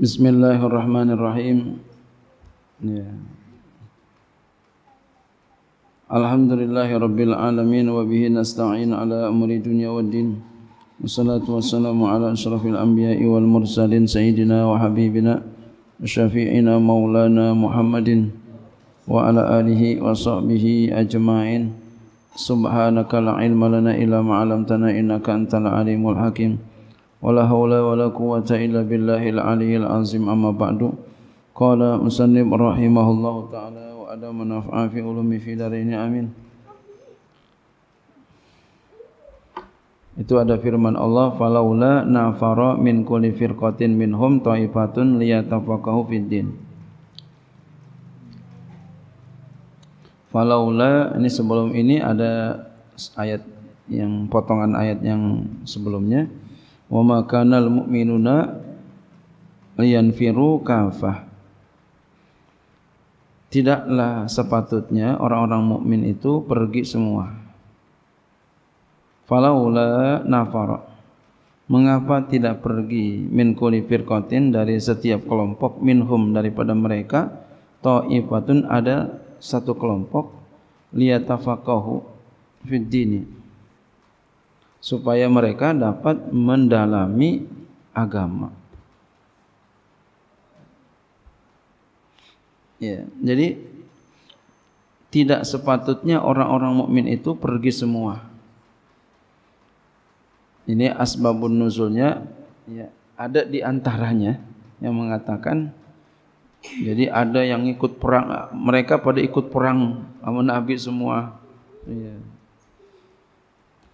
Bismillahirrahmanirrahim. Ya. Alhamdulillahirabbil alamin wa bihi nasta'in ala umuri dunya waddin. Wassalatu wassalamu ala asyrafil anbiya'i wal mursalin sayyidina wa habibina syafi'ina maulana Muhammadin wa ala alihi wa sahbihi ajma'in. Subhanaka la ilma lana illa ma 'allamtana innaka antal alimul hakim. wala haula wala quwata illa billahil aliyil azim amma ba'du qala musannib rahimahullahu ta'ala wa adama naf'a fi ulumi fi darini amin itu ada firman Allah falaula nafara min kulli firqatin minhum ta'ifatun liyatafaqahu fid din falaula ini sebelum ini ada ayat yang potongan ayat yang sebelumnya wa ma kanal mu'minuna yanfiru kafah tidaklah sepatutnya orang-orang mukmin itu pergi semua falaula nafar mengapa tidak pergi min kulli firqatin dari setiap kelompok minhum daripada mereka ta'ifatun ada satu kelompok liyatafaqahu fid dini supaya mereka dapat mendalami agama. Ya, jadi tidak sepatutnya orang-orang mukmin itu pergi semua. Ini asbabun nuzulnya ya, ada di antaranya yang mengatakan jadi ada yang ikut perang mereka pada ikut perang sama Nabi semua. Ya.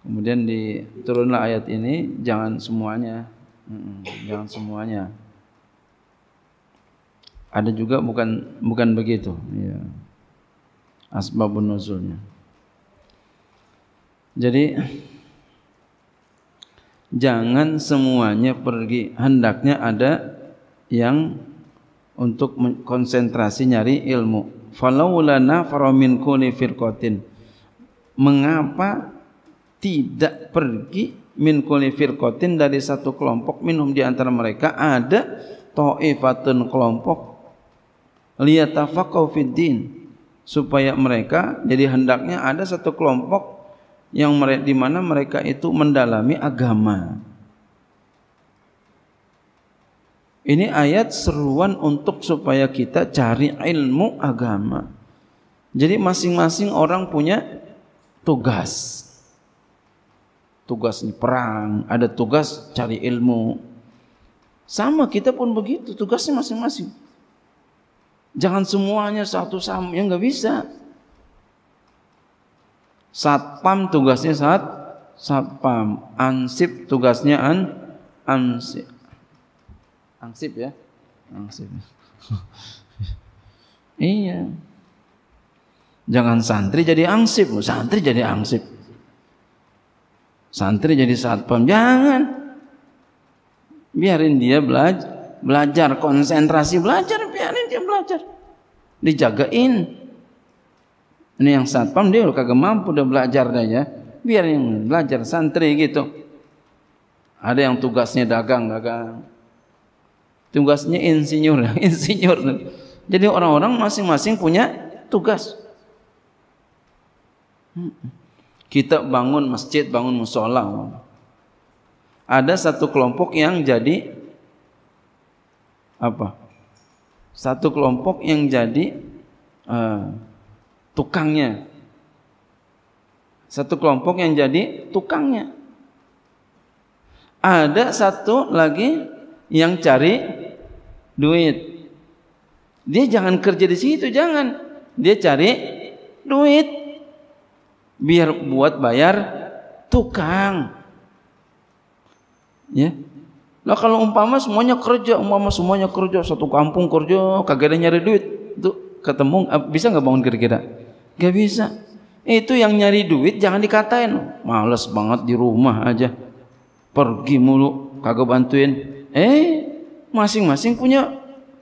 Kemudian diturunlah ayat ini, jangan semuanya, jangan semuanya. Ada juga bukan bukan begitu, ya. asbabun nuzulnya. Jadi jangan semuanya pergi, hendaknya ada yang untuk konsentrasi nyari ilmu. Falaulana faromin kulli firqatin. Mengapa tidak pergi min kulli firqatin dari satu kelompok minum di antara mereka ada taifatun kelompok liyatafaqau fid din supaya mereka jadi hendaknya ada satu kelompok yang mereka, di mana mereka itu mendalami agama. Ini ayat seruan untuk supaya kita cari ilmu agama. Jadi masing-masing orang punya tugas. tugas perang, ada tugas cari ilmu. Sama kita pun begitu, tugasnya masing-masing. Jangan semuanya satu sama, ya nggak bisa. Satpam tugasnya saat satpam, ansip tugasnya an ansip. Ansip ya. Ansip. iya. Jangan santri jadi ansip, santri jadi ansip. santri jadi satpam jangan biarin dia belajar belajar konsentrasi belajar biarin dia belajar dijagain ini yang satpam dia kagak mampu udah belajar dah ya biar yang belajar santri gitu ada yang tugasnya dagang dagang tugasnya insinyur insinyur jadi orang-orang masing-masing punya tugas hmm kita bangun masjid, bangun musola. Ada satu kelompok yang jadi apa? Satu kelompok yang jadi uh, tukangnya. Satu kelompok yang jadi tukangnya. Ada satu lagi yang cari duit. Dia jangan kerja di situ, jangan. Dia cari duit. biar buat bayar tukang. Ya. nah kalau umpama semuanya kerja, umpama semuanya kerja, satu kampung kerja, kagak ada nyari duit, tuh ketemu eh, bisa nggak bangun kira-kira? Gak bisa. Itu yang nyari duit jangan dikatain, males banget di rumah aja, pergi mulu, kagak bantuin. Eh, masing-masing punya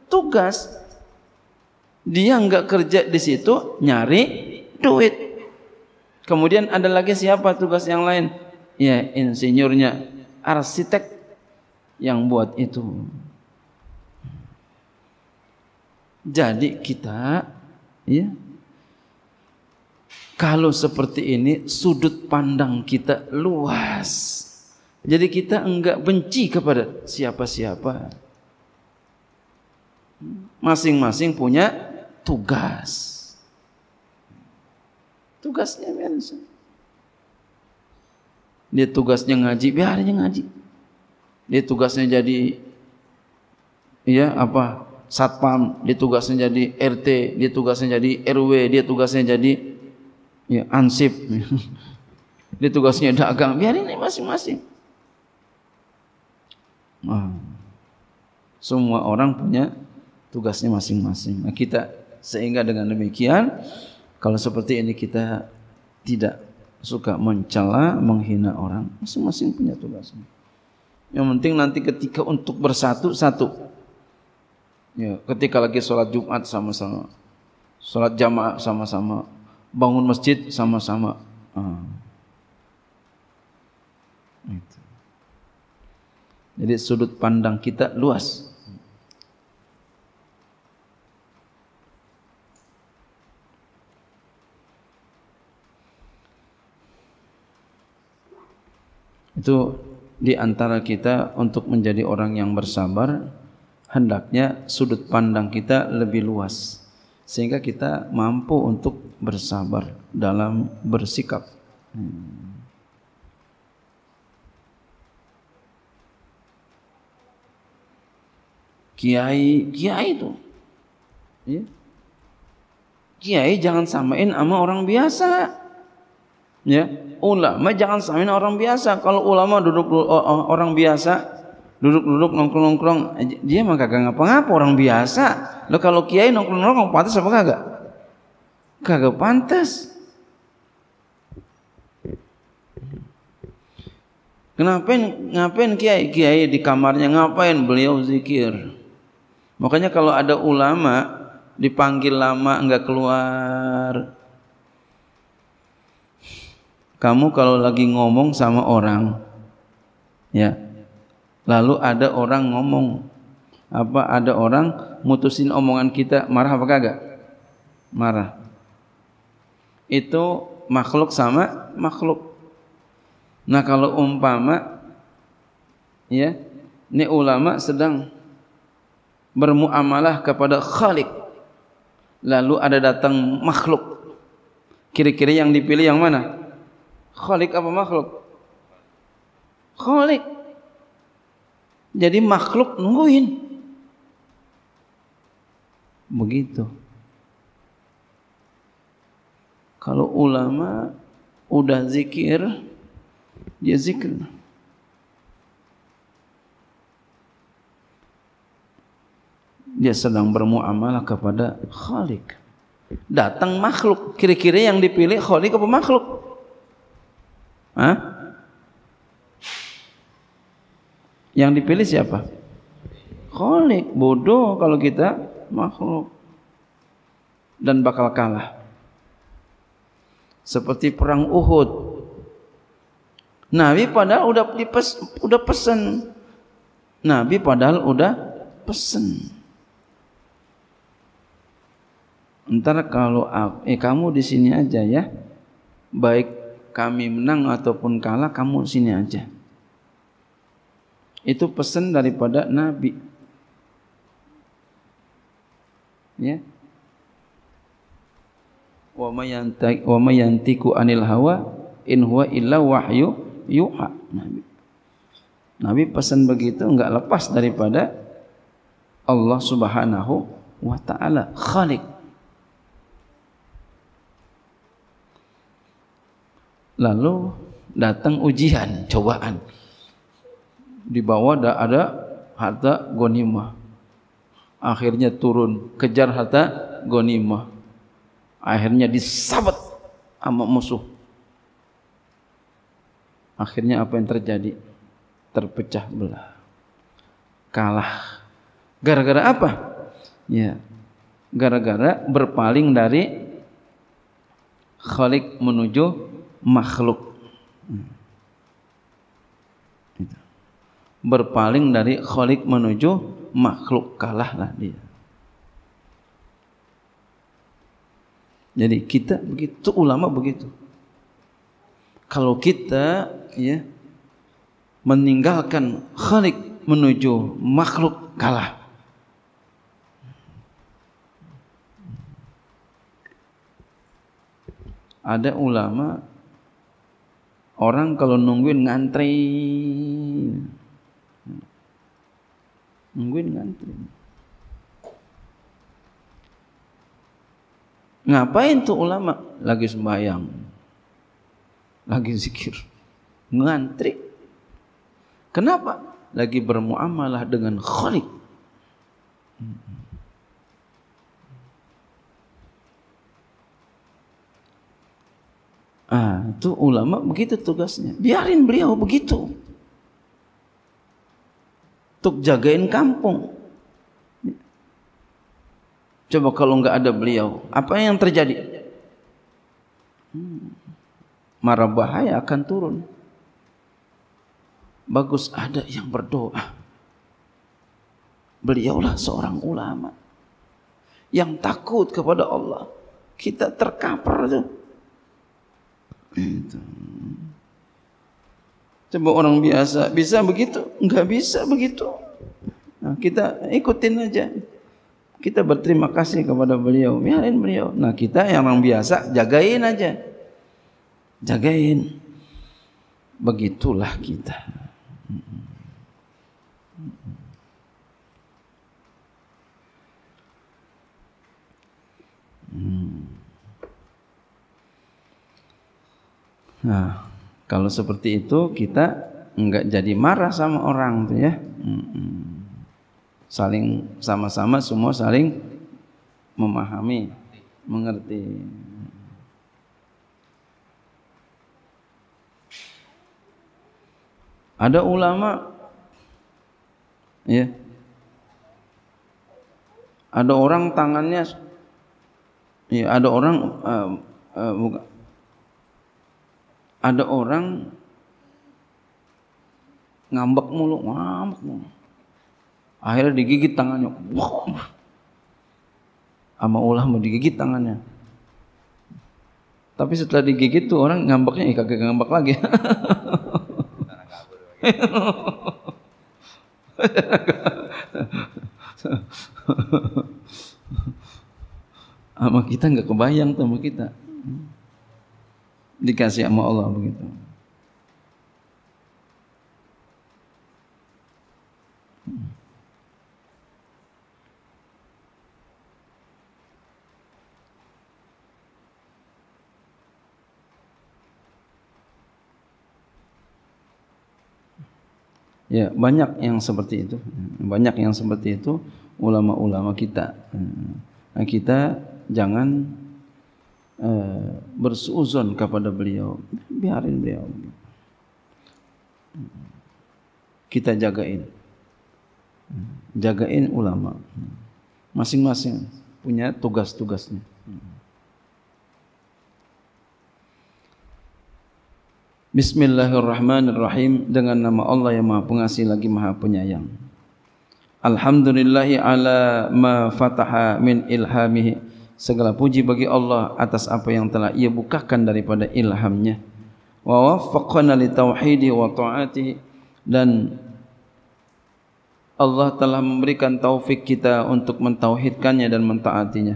tugas. Dia nggak kerja di situ nyari duit Kemudian ada lagi siapa tugas yang lain? Ya, insinyurnya, arsitek yang buat itu. Jadi kita ya kalau seperti ini sudut pandang kita luas. Jadi kita enggak benci kepada siapa-siapa. Masing-masing punya tugas. Tugasnya biarin saja. Dia tugasnya ngaji, biarin ngaji. Dia tugasnya jadi ya apa? Satpam, dia tugasnya jadi RT, dia tugasnya jadi RW, dia tugasnya jadi ya ansip. dia tugasnya dagang, biarin masing-masing. Nah, semua orang punya tugasnya masing-masing. Nah, kita sehingga dengan demikian kalau seperti ini kita tidak suka mencela, menghina orang, masing-masing punya tugasnya. Yang penting nanti ketika untuk bersatu, satu. Ya, ketika lagi sholat Jumat sama-sama, sholat jamaah sama-sama, bangun masjid sama-sama. Hmm. Jadi sudut pandang kita luas. Hmm. itu di antara kita untuk menjadi orang yang bersabar hendaknya sudut pandang kita lebih luas sehingga kita mampu untuk bersabar dalam bersikap. Hmm. Kiai, kiai itu. Ya. Kiai jangan samain sama orang biasa. ya ulama jangan samain orang biasa kalau ulama duduk uh, uh, orang biasa duduk-duduk nongkrong-nongkrong dia mah kagak ngapa-ngapa orang biasa lo lah kalau kiai nongkrong-nongkrong pantas apa kagak kagak pantas Ngapain, ngapain kiai kiai di kamarnya ngapain beliau zikir makanya kalau ada ulama dipanggil lama enggak keluar kamu kalau lagi ngomong sama orang ya lalu ada orang ngomong apa ada orang mutusin omongan kita marah apa kagak marah itu makhluk sama makhluk nah kalau umpama ya ini ulama sedang bermuamalah kepada khalik lalu ada datang makhluk kira-kira yang dipilih yang mana Khalik apa makhluk? Khalik. Jadi makhluk nungguin. Begitu. Kalau ulama udah zikir, dia zikir. Dia sedang bermuamalah kepada Khalik. Datang makhluk. Kira-kira yang dipilih Khalik apa makhluk? Ha? Yang dipilih siapa? Kholik. Bodoh kalau kita makhluk. Dan bakal kalah. Seperti perang Uhud. Nabi padahal udah dipes, udah pesen. Nabi padahal udah pesen. Ntar kalau eh, kamu di sini aja ya, baik kami menang ataupun kalah kamu sini aja. Itu pesan daripada Nabi. Ya. Wa may yantiku anil hawa in huwa illa wahyu yuha. Nabi. Nabi pesan begitu enggak lepas daripada Allah Subhanahu wa taala, Khalik. Lalu datang ujian, cobaan. Di bawah ada, ada harta gonimah. Akhirnya turun, kejar harta gonimah. Akhirnya disabet sama musuh. Akhirnya apa yang terjadi? Terpecah belah. Kalah. Gara-gara apa? Ya. Gara-gara berpaling dari Khalik menuju makhluk. Hmm. Berpaling dari kholik menuju makhluk kalahlah dia. Jadi kita begitu ulama begitu. Kalau kita ya meninggalkan khalik menuju makhluk kalah. Ada ulama Orang kalau nungguin ngantri. Nungguin ngantri. Ngapain tuh ulama lagi sembahyang? Lagi zikir. Ngantri. Kenapa? Lagi bermuamalah dengan khalik. Hmm. Ah, itu ulama begitu tugasnya. Biarin beliau begitu. Untuk jagain kampung. Coba kalau enggak ada beliau, apa yang terjadi? Hmm, marah bahaya akan turun. Bagus ada yang berdoa. Beliaulah seorang ulama yang takut kepada Allah. Kita terkapar tuh. Itu. Coba orang biasa bisa begitu? Enggak bisa begitu. Nah, kita ikutin aja. Kita berterima kasih kepada beliau, biarin beliau. Nah, kita yang orang biasa jagain aja. Jagain. Begitulah kita. Mm -hmm. Nah, kalau seperti itu kita enggak jadi marah sama orang tuh ya. Saling sama-sama semua saling memahami, mengerti. Ada ulama ya. Ada orang tangannya ya ada orang uh, eh, uh, eh, bukan ada orang ngambek mulu, ngambek mulu. Akhirnya digigit tangannya. Wow. Sama ulah mau digigit tangannya. Tapi setelah digigit tuh orang ngambeknya eh kagak ngambek lagi. Sama kita nggak kebayang sama kita. dikasih sama Allah begitu. Ya, banyak yang seperti itu. Banyak yang seperti itu ulama-ulama kita. Nah, hmm. kita jangan Eh, bersuzon kepada beliau biarin beliau kita jagain jagain ulama masing-masing punya tugas-tugasnya Bismillahirrahmanirrahim dengan nama Allah yang Maha Pengasih lagi Maha Penyayang Alhamdulillahi ala ma fataha min ilhamihi Segala puji bagi Allah atas apa yang telah ia bukakan daripada ilhamnya. Wa waffaqana li tauhidi wa ta'ati dan Allah telah memberikan taufik kita untuk mentauhidkannya dan mentaatinya.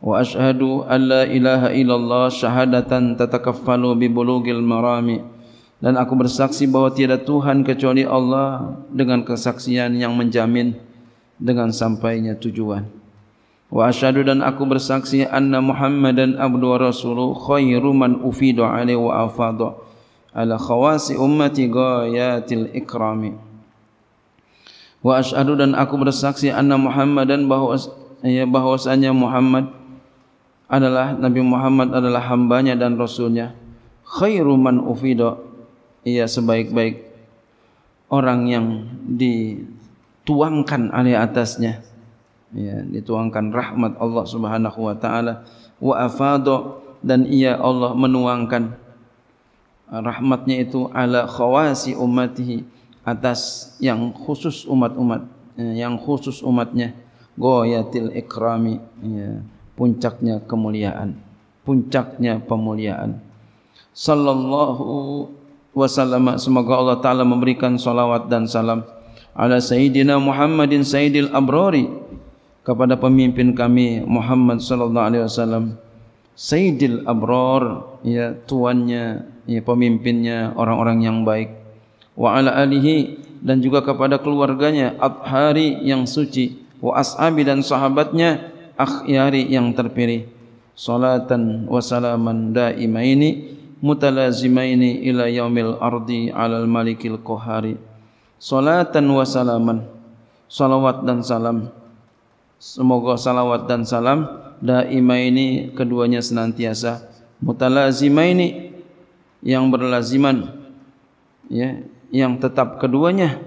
Wa ashadu alla ilaha illallah syahadatan tatakaffalu bi bulugil marami. Dan aku bersaksi bahwa tiada Tuhan kecuali Allah dengan kesaksian yang menjamin dengan sampainya tujuan. Wa asyhadu dan aku bersaksi anna Muhammadan abdu wa rasulu khairu man ufidu alaihi wa afadu ala khawasi ummati ghayatil ikrami. Wa asyhadu dan aku bersaksi anna Muhammadan bahwa ya, bahwasanya Muhammad adalah Nabi Muhammad adalah hambanya dan rasulnya khairu man ufidu ia sebaik-baik orang yang dituangkan oleh atasnya ya, dituangkan rahmat Allah Subhanahu wa taala wa afada dan ia Allah menuangkan rahmatnya itu ala khawasi ummatihi atas yang khusus umat-umat ya, yang khusus umatnya goyatil ikrami ya, puncaknya kemuliaan puncaknya pemuliaan sallallahu wasallam semoga Allah taala memberikan salawat dan salam ala sayyidina Muhammadin sayyidil Abrori kepada pemimpin kami Muhammad sallallahu alaihi wasallam sayyidil abrar ya tuannya ya pemimpinnya orang-orang yang baik wa ala alihi dan juga kepada keluarganya abhari yang suci wa ashabi dan sahabatnya akhyari yang terpilih salatan wa salaman daimaini mutalazimaini ila yaumil ardi alal malikil qahari salatan wa salaman salawat dan salam Semoga salawat dan salam daima ini keduanya senantiasa mutalazima ini yang berlaziman ya yang tetap keduanya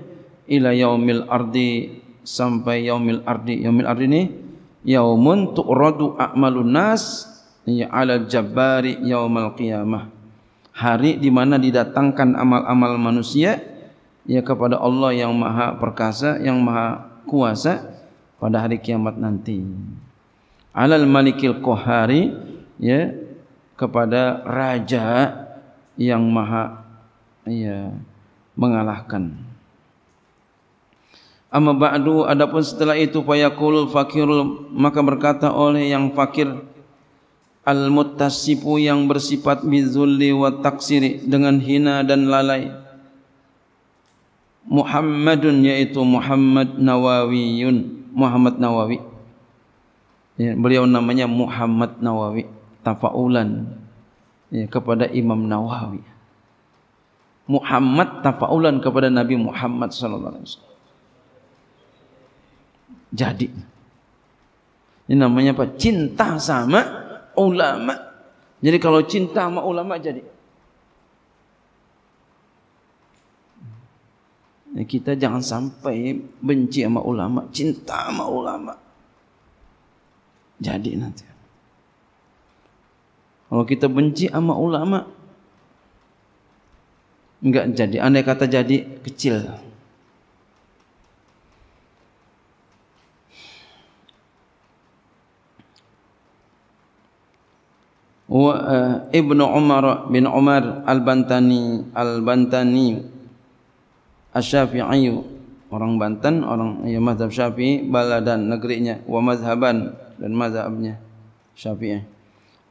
ila yaumil ardi sampai yaumil ardi yaumil ardi ini yaumun tu'radu a'malun nas ya ala jabbari yaumil qiyamah hari di mana didatangkan amal-amal manusia ya kepada Allah yang maha perkasa yang maha kuasa pada hari kiamat nanti. Alal Malikil Kohari, ya kepada raja yang maha ya mengalahkan. Amma ba'du adapun setelah itu fayaqul fakirul maka berkata oleh yang fakir al muttasifu yang bersifat bizulli wa taksiri dengan hina dan lalai Muhammadun yaitu Muhammad Nawawiyun Muhammad Nawawi. Ya, beliau namanya Muhammad Nawawi Tafaulan ya, kepada Imam Nawawi. Muhammad Tafaulan kepada Nabi Muhammad Sallallahu Alaihi Wasallam. Jadi ini namanya apa? Cinta sama ulama. Jadi kalau cinta sama ulama jadi. kita jangan sampai benci sama ulama, cinta sama ulama. Jadi nanti. Kalau kita benci sama ulama, enggak jadi. Anda kata jadi, kecil. Eh, Ibnu Umar bin Umar al-Bantani al-Bantani Asy-Syafi'i orang Banten orang ya mazhab Syafi'i baladan negerinya wa mazhaban dan mazhabnya Syafi'i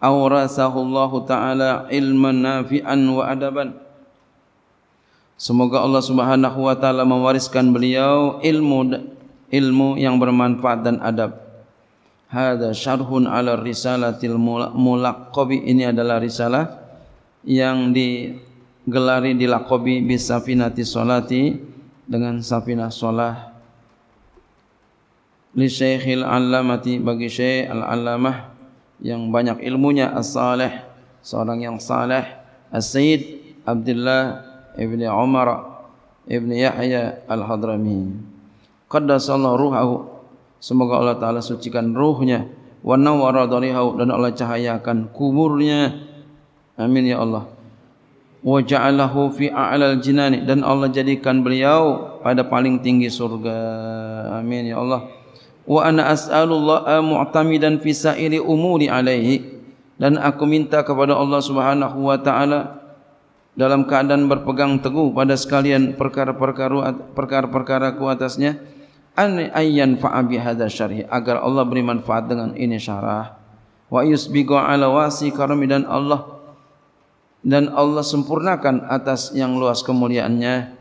awrasahu Allah taala ilman nafi'an wa adaban semoga Allah Subhanahu wa taala mewariskan beliau ilmu ilmu yang bermanfaat dan adab hadza syarhun ala risalatil mulaqabi ini adalah risalah yang di gelari dilakobi bisafinati solati dengan safina solah li syekhil allamati bagi syekh al-allamah yang banyak ilmunya as-salih seorang yang salih as-sayyid Abdullah ibni Umar ibni Yahya al-Hadrami qaddasallahu ruhahu semoga Allah taala sucikan ruhnya wa nawwara dan Allah cahayakan kuburnya amin ya Allah wa ja'alahu fi a'lal jinani dan Allah jadikan beliau pada paling tinggi surga. Amin ya Allah. Wa ana as'alullah mu'tamidan fi sa'iri umuri alaihi dan aku minta kepada Allah Subhanahu wa taala dalam keadaan berpegang teguh pada sekalian perkara-perkara perkara-perkara ku atasnya an ayyan fa bi hadha syarhi agar Allah beri manfaat dengan ini syarah wa yusbiqu ala wasi karam dan Allah dan Allah sempurnakan atas yang luas kemuliaannya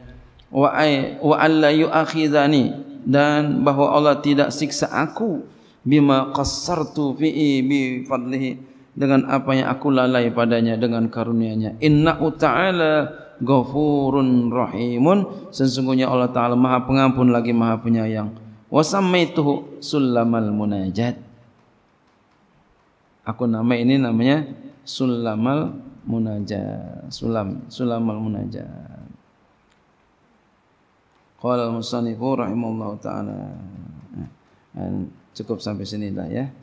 wa ay wa alla yu'akhidhani dan bahwa Allah tidak siksa aku bima qassartu fi bi fadlihi dengan apa yang aku lalai padanya dengan karunia-Nya inna ta'ala ghafurun rahimun sesungguhnya Allah taala Maha pengampun lagi Maha penyayang wa samaitu sulamal munajat aku nama ini namanya sulamal munajat sulam sulam al munajat qala al musannifu rahimallahu taala eh, eh, cukup sampai sini dah ya